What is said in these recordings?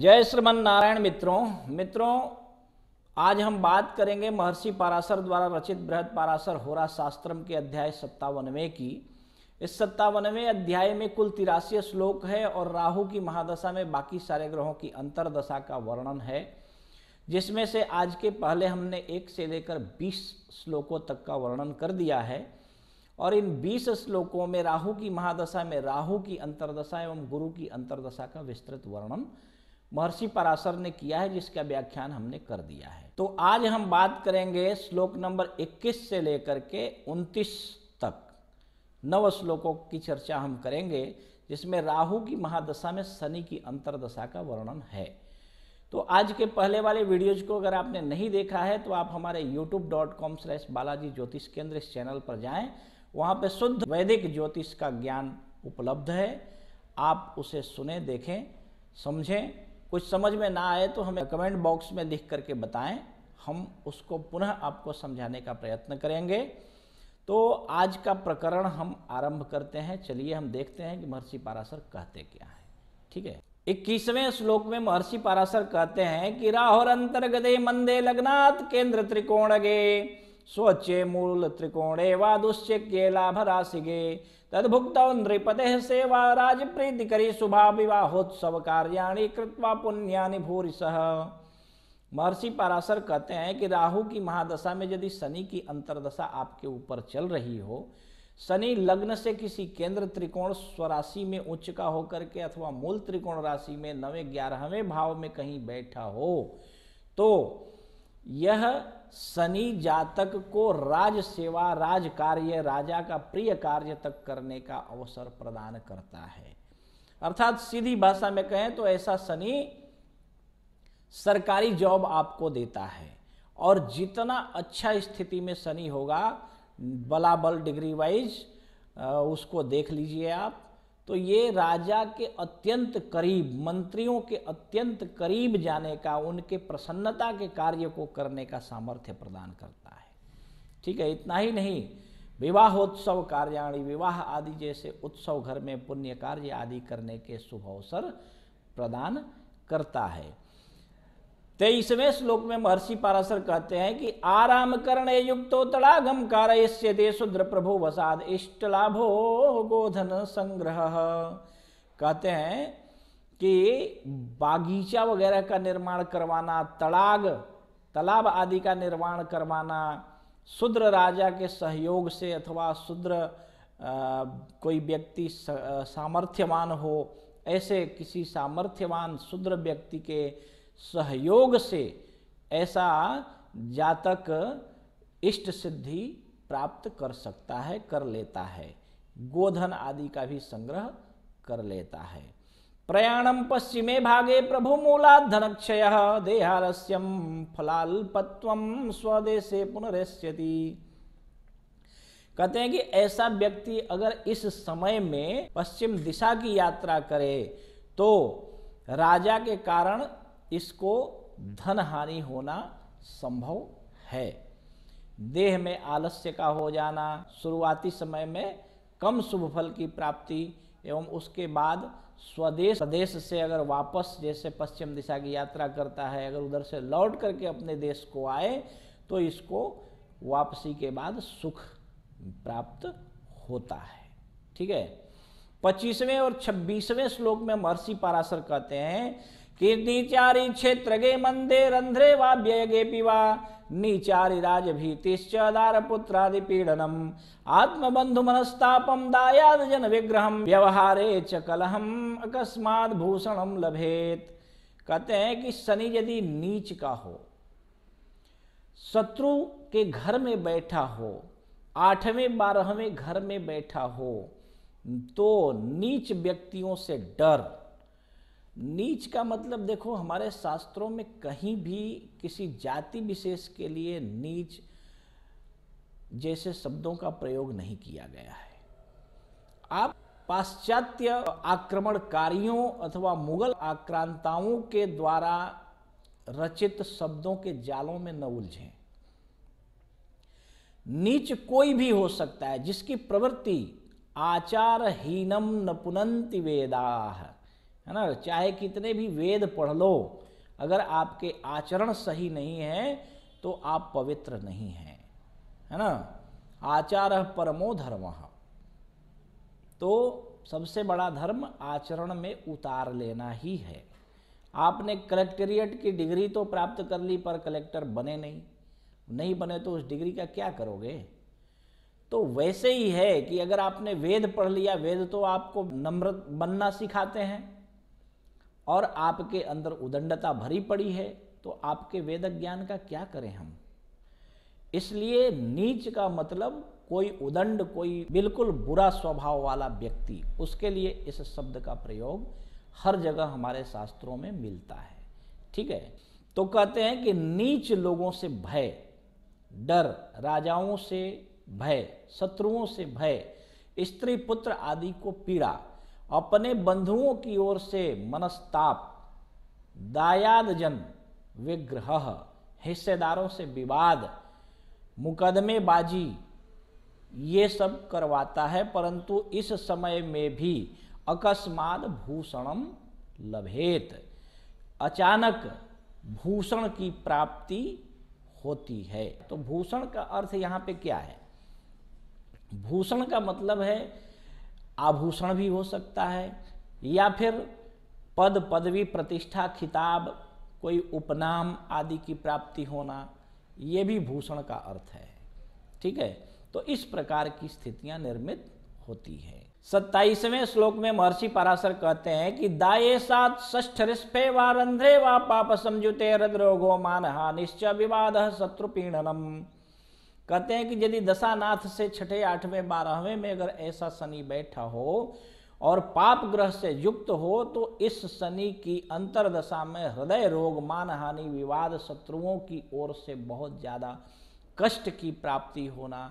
जय श्रीमन नारायण मित्रों मित्रों आज हम बात करेंगे महर्षि पाराशर द्वारा रचित बृहद पाराशर होरा शास्त्रम के अध्याय सत्तावनवें की इस सत्तावनवें अध्याय में कुल तिरासी श्लोक है और राहु की महादशा में बाकी सारे ग्रहों की अंतरदशा का वर्णन है जिसमें से आज के पहले हमने एक से लेकर बीस श्लोकों तक का वर्णन कर दिया है और इन 20 श्लोकों में राहु की महादशा में राहु की अंतरदशा एवं गुरु की अंतरदशा का विस्तृत वर्णन महर्षि पराशर ने किया है जिसका व्याख्यान हमने कर दिया है तो आज हम बात करेंगे श्लोक नंबर 21 से लेकर के 29 तक नव श्लोकों की चर्चा हम करेंगे जिसमें राहु की महादशा में शनि की अंतरदशा का वर्णन है तो आज के पहले वाले वीडियोज को अगर आपने नहीं देखा है तो आप हमारे YouTube dot com slash Balaji Jyotish Kendra इस चैनल पर जाएं वहाँ पर शुद्ध वैदिक ज्योतिष का ज्ञान उपलब्ध है आप उसे सुने देखें समझें कुछ समझ में ना आए तो हमें कमेंट बॉक्स में लिख करके बताएं हम उसको पुनः आपको समझाने का प्रयत्न करेंगे तो आज का प्रकरण हम आरंभ करते हैं चलिए हम देखते हैं कि महर्षि पाराशर कहते क्या है ठीक है इक्कीसवें श्लोक में महर्षि पाराशर कहते हैं कि राहुर अंतर्गदे मंदे लग्नाथ केंद्र त्रिकोण गे स्वच्चे मूल त्रिकोणे वा लाभ राशि गे तद्भुक्तौ नृपते सेवा करी शुभा विवाहोत्सव कार्याणी कृत्वा पुण्यानि सह महर्षि पाराशर कहते हैं कि राहु की महादशा में यदि शनि की अंतरदशा आपके ऊपर चल रही हो शनि लग्न से किसी केंद्र त्रिकोण स्वराशि में उच्च का होकर के अथवा मूल त्रिकोण राशि में नवे ग्यारहवें भाव में कहीं बैठा हो तो यह शनि जातक को राज सेवा राज कार्य राजा का प्रिय कार्य तक करने का अवसर प्रदान करता है अर्थात सीधी भाषा में कहें तो ऐसा शनि सरकारी जॉब आपको देता है और जितना अच्छा स्थिति में शनि होगा बलाबल डिग्री वाइज उसको देख लीजिए आप तो ये राजा के अत्यंत करीब मंत्रियों के अत्यंत करीब जाने का उनके प्रसन्नता के कार्य को करने का सामर्थ्य प्रदान करता है ठीक है इतना ही नहीं विवाहोत्सव कार्याणी विवाह आदि जैसे उत्सव घर में पुण्य कार्य आदि करने के शुभ अवसर प्रदान करता है तेईसवें तो श्लोक में महर्षि पाराशर कहते हैं कि आराम करण युक्तो तड़ागम कार देशुद्र प्रभु वसाद इष्ट लाभो गोधन संग्रह कहते हैं कि बागीचा वगैरह का निर्माण करवाना तड़ाग तालाब आदि का निर्माण करवाना शूद्र राजा के सहयोग से अथवा शूद्र कोई व्यक्ति सामर्थ्यवान हो ऐसे किसी सामर्थ्यवान शूद्र व्यक्ति के सहयोग से ऐसा जातक इष्ट सिद्धि प्राप्त कर सकता है कर लेता है गोधन आदि का भी संग्रह कर लेता है प्रयाणम पश्चिमे भागे प्रभु मूला धनक्षय देहालस्यम फलाल्पत्व स्वदेशे पुनरेश्यति कहते हैं कि ऐसा व्यक्ति अगर इस समय में पश्चिम दिशा की यात्रा करे तो राजा के कारण इसको धन हानि होना संभव है देह में आलस्य का हो जाना शुरुआती समय में कम शुभ फल की प्राप्ति एवं उसके बाद स्वदेश प्रदेश से अगर वापस जैसे पश्चिम दिशा की यात्रा करता है अगर उधर से लौट करके अपने देश को आए तो इसको वापसी के बाद सुख प्राप्त होता है ठीक है पच्चीसवें और छब्बीसवें श्लोक में महर्षि पाराशर कहते हैं कीर्तिचारी गे मंदे रंध्रे वा व्ययगे नीचारी राजभीतिश्च दारपुत्रादिपीडनम् दायाद जन विग्रह व्यवहारे च कलहम अकस्मात् भूषणम लभेत कहते हैं कि शनि यदि नीच का हो शत्रु के घर में बैठा हो आठवें बारहवें घर में बैठा हो तो नीच व्यक्तियों से डर नीच का मतलब देखो हमारे शास्त्रों में कहीं भी किसी जाति विशेष के लिए नीच जैसे शब्दों का प्रयोग नहीं किया गया है आप पाश्चात्य आक्रमणकारियों अथवा मुगल आक्रांताओं के द्वारा रचित शब्दों के जालों में न उलझें नीच कोई भी हो सकता है जिसकी प्रवृत्ति आचारहीनम नपुनंति वेदा है है ना चाहे कितने भी वेद पढ़ लो अगर आपके आचरण सही नहीं है तो आप पवित्र नहीं हैं है ना आचार परमो धर्म तो सबसे बड़ा धर्म आचरण में उतार लेना ही है आपने कलेक्टरिएट की डिग्री तो प्राप्त कर ली पर कलेक्टर बने नहीं नहीं बने तो उस डिग्री का क्या करोगे तो वैसे ही है कि अगर आपने वेद पढ़ लिया वेद तो आपको नम्र बनना सिखाते हैं और आपके अंदर उदंडता भरी पड़ी है तो आपके वेद ज्ञान का क्या करें हम इसलिए नीच का मतलब कोई उदंड कोई बिल्कुल बुरा स्वभाव वाला व्यक्ति उसके लिए इस शब्द का प्रयोग हर जगह हमारे शास्त्रों में मिलता है ठीक है तो कहते हैं कि नीच लोगों से भय डर राजाओं से भय शत्रुओं से भय स्त्री पुत्र आदि को पीड़ा अपने बंधुओं की ओर से मनस्ताप दायादजन विग्रह हिस्सेदारों से विवाद मुकदमेबाजी ये सब करवाता है परंतु इस समय में भी अकस्मात भूषणम लभेत अचानक भूषण की प्राप्ति होती है तो भूषण का अर्थ यहाँ पे क्या है भूषण का मतलब है आभूषण भी हो सकता है या फिर पद पदवी प्रतिष्ठा खिताब कोई उपनाम आदि की प्राप्ति होना ये भी भूषण का अर्थ है ठीक है तो इस प्रकार की स्थितियां निर्मित होती हैं सत्ताईसवें श्लोक में महर्षि पराशर कहते हैं कि दाए सात ष्ठ रिस्फे व रंध्रे व पाप समझुते हृदरोगो मान निश्चय विवाद शत्रु पीड़नम कहते हैं कि यदि दशानाथ से छठे आठवें बारहवें में अगर ऐसा शनि बैठा हो और पाप ग्रह से युक्त हो तो इस शनि की अंतरदशा में हृदय रोग मानहानि विवाद शत्रुओं की ओर से बहुत ज़्यादा कष्ट की प्राप्ति होना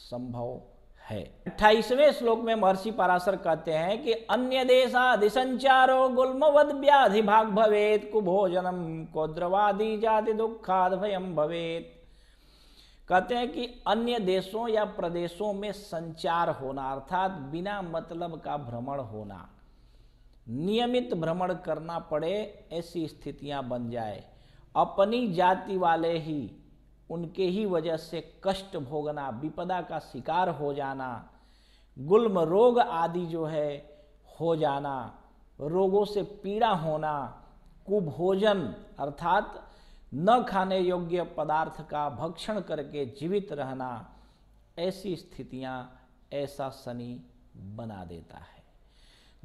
संभव है अट्ठाईसवें श्लोक में महर्षि पराशर कहते हैं कि अन्य देशाधिसंचारो गुलमवद व्याधि भाग भवेत कुभोजनम कौद्रवादी जाति दुखाद भयम भवेत कहते हैं कि अन्य देशों या प्रदेशों में संचार होना अर्थात बिना मतलब का भ्रमण होना नियमित भ्रमण करना पड़े ऐसी स्थितियां बन जाए अपनी जाति वाले ही उनके ही वजह से कष्ट भोगना विपदा का शिकार हो जाना गुल्म रोग आदि जो है हो जाना रोगों से पीड़ा होना कुभोजन अर्थात न खाने योग्य पदार्थ का भक्षण करके जीवित रहना ऐसी स्थितियां ऐसा शनि बना देता है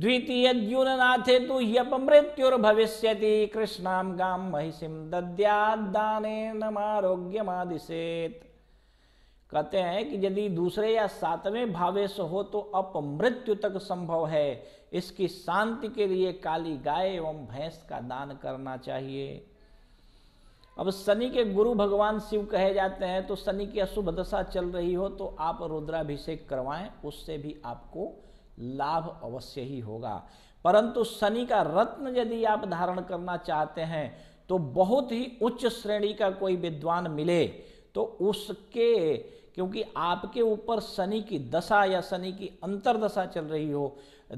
द्वितीय द्यूननाथे तो यप मृत्युर भविष्य कृष्णाम गाम महिषिम दद्यादाने मादिशेत कहते हैं कि यदि दूसरे या सातवें भावेश हो तो अपमृत्यु तक संभव है इसकी शांति के लिए काली गाय एवं भैंस का दान करना चाहिए अब शनि के गुरु भगवान शिव कहे जाते हैं तो शनि की अशुभ दशा चल रही हो तो आप रुद्राभिषेक करवाएं उससे भी आपको लाभ अवश्य ही होगा परंतु शनि का रत्न यदि आप धारण करना चाहते हैं तो बहुत ही उच्च श्रेणी का कोई विद्वान मिले तो उसके क्योंकि आपके ऊपर शनि की दशा या शनि की अंतरदशा चल रही हो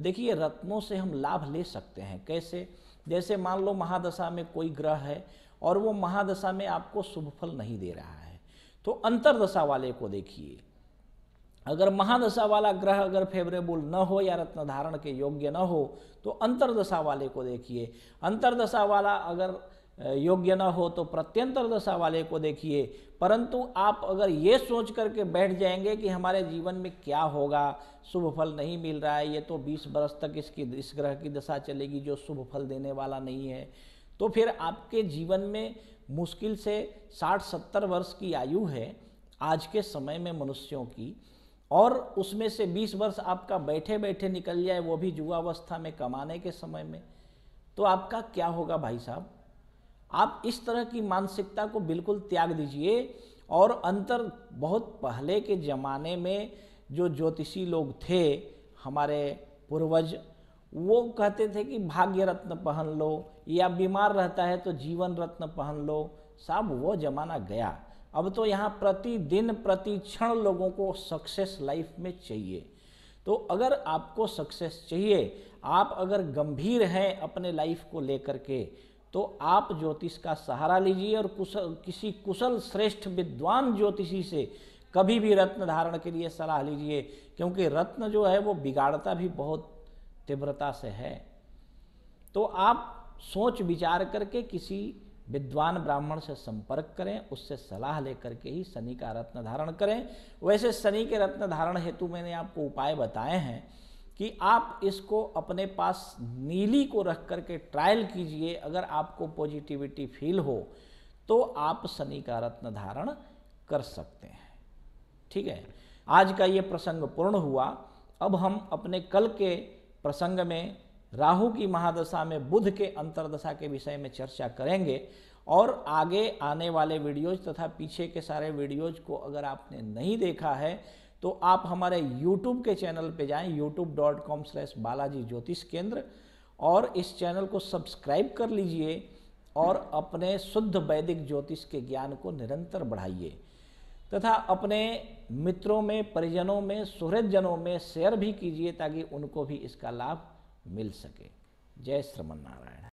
देखिए रत्नों से हम लाभ ले सकते हैं कैसे जैसे मान लो महादशा में कोई ग्रह है और वो महादशा में आपको शुभ फल नहीं दे रहा है तो अंतरदशा वाले को देखिए अगर महादशा वाला ग्रह अगर फेवरेबल न हो या रत्न धारण के योग्य न हो तो अंतरदशा वाले को देखिए अंतरदशा वाला अगर योग्य न हो तो प्रत्यंतर दशा वाले को देखिए परंतु आप अगर ये सोच करके बैठ जाएंगे कि हमारे जीवन में क्या होगा शुभ फल नहीं मिल रहा है ये तो 20 वर्ष तक इसकी इस ग्रह की दशा चलेगी जो शुभ फल देने वाला नहीं है तो फिर आपके जीवन में मुश्किल से 60-70 वर्ष की आयु है आज के समय में मनुष्यों की और उसमें से 20 वर्ष आपका बैठे बैठे निकल जाए वो भी युवावस्था में कमाने के समय में तो आपका क्या होगा भाई साहब आप इस तरह की मानसिकता को बिल्कुल त्याग दीजिए और अंतर बहुत पहले के ज़माने में जो ज्योतिषी लोग थे हमारे पूर्वज वो कहते थे कि भाग्य रत्न पहन लो या बीमार रहता है तो जीवन रत्न पहन लो साहब वो जमाना गया अब तो यहाँ प्रतिदिन प्रति क्षण लोगों को सक्सेस लाइफ में चाहिए तो अगर आपको सक्सेस चाहिए आप अगर गंभीर हैं अपने लाइफ को लेकर के तो आप ज्योतिष का सहारा लीजिए और कुशल किसी कुशल श्रेष्ठ विद्वान ज्योतिषी से कभी भी रत्न धारण के लिए सलाह लीजिए क्योंकि रत्न जो है वो बिगाड़ता भी बहुत तीव्रता से है तो आप सोच विचार करके किसी विद्वान ब्राह्मण से संपर्क करें उससे सलाह लेकर के ही शनि का रत्न धारण करें वैसे शनि के रत्न धारण हेतु मैंने आपको उपाय बताए हैं कि आप इसको अपने पास नीली को रख करके ट्रायल कीजिए अगर आपको पॉजिटिविटी फील हो तो आप शनि का रत्न धारण कर सकते हैं ठीक है आज का ये प्रसंग पूर्ण हुआ अब हम अपने कल के प्रसंग में राहु की महादशा में बुध के अंतरदशा के विषय में चर्चा करेंगे और आगे आने वाले वीडियोज तथा पीछे के सारे वीडियोज को अगर आपने नहीं देखा है तो आप हमारे यूट्यूब के चैनल पे जाएं YouTube dot com slash Balaji Jyotish Kendra और इस चैनल को सब्सक्राइब कर लीजिए और अपने शुद्ध वैदिक ज्योतिष के ज्ञान को निरंतर बढ़ाइए तथा अपने मित्रों में परिजनों में सुहृदजनों में शेयर भी कीजिए ताकि उनको भी इसका लाभ मिल सके जय श्रमण नारायण